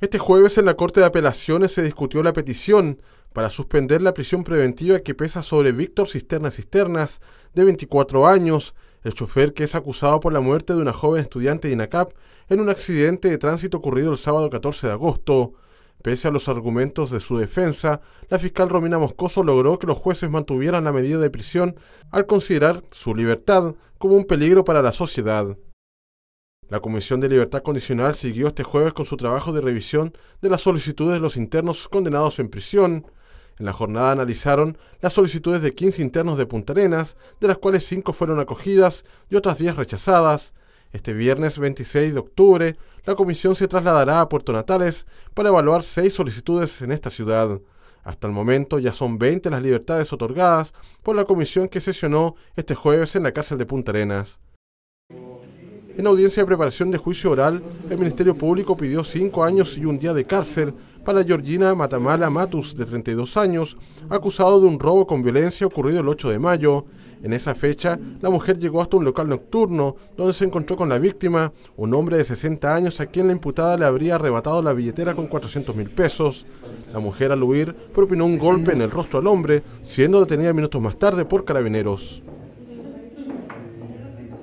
Este jueves en la Corte de Apelaciones se discutió la petición para suspender la prisión preventiva que pesa sobre Víctor Cisternas Cisternas, de 24 años, el chofer que es acusado por la muerte de una joven estudiante de INACAP en un accidente de tránsito ocurrido el sábado 14 de agosto. Pese a los argumentos de su defensa, la fiscal Romina Moscoso logró que los jueces mantuvieran la medida de prisión al considerar su libertad como un peligro para la sociedad. La Comisión de Libertad Condicional siguió este jueves con su trabajo de revisión de las solicitudes de los internos condenados en prisión. En la jornada analizaron las solicitudes de 15 internos de Punta Arenas, de las cuales 5 fueron acogidas y otras 10 rechazadas. Este viernes 26 de octubre, la comisión se trasladará a Puerto Natales para evaluar 6 solicitudes en esta ciudad. Hasta el momento ya son 20 las libertades otorgadas por la comisión que sesionó este jueves en la cárcel de Punta Arenas. En audiencia de preparación de juicio oral, el Ministerio Público pidió cinco años y un día de cárcel para Georgina Matamala Matus, de 32 años, acusado de un robo con violencia ocurrido el 8 de mayo. En esa fecha, la mujer llegó hasta un local nocturno, donde se encontró con la víctima, un hombre de 60 años a quien la imputada le habría arrebatado la billetera con 400 mil pesos. La mujer al huir propinó un golpe en el rostro al hombre, siendo detenida minutos más tarde por carabineros.